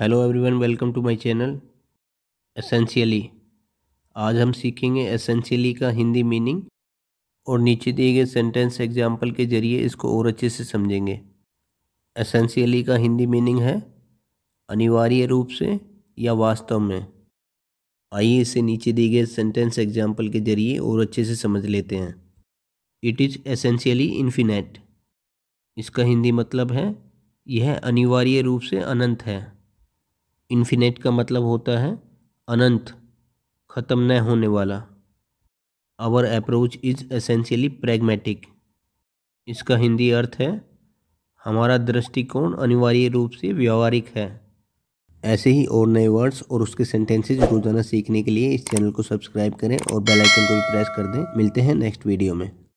hello everyone welcome to my channel essentially आज हम सीखेंगे एसेंशियली का हिंदी मीनिंग और नीचे दिए गए सेंटेंस एग्जाम्पल के जरिए इसको और अच्छे से समझेंगे एसेंशियली का हिंदी मीनिंग है अनिवार्य रूप से या वास्तव में आइए इसे नीचे दिए गए सेंटेंस एग्जाम्पल के जरिए और अच्छे से समझ लेते हैं इट इज़ एसेंशियली इन्फिनेट इसका हिंदी मतलब है यह अनिवार्य रूप से अनंत है इन्फिनेट का मतलब होता है अनंत ख़त्म न होने वाला our approach is essentially pragmatic इसका हिंदी अर्थ है हमारा दृष्टिकोण अनिवार्य रूप से व्यवहारिक है ऐसे ही और नए वर्ड्स और उसके सेंटेंसेज रोज़ाना सीखने के लिए इस चैनल को सब्सक्राइब करें और बेल आइकन को भी प्रेस कर दें मिलते हैं नेक्स्ट वीडियो में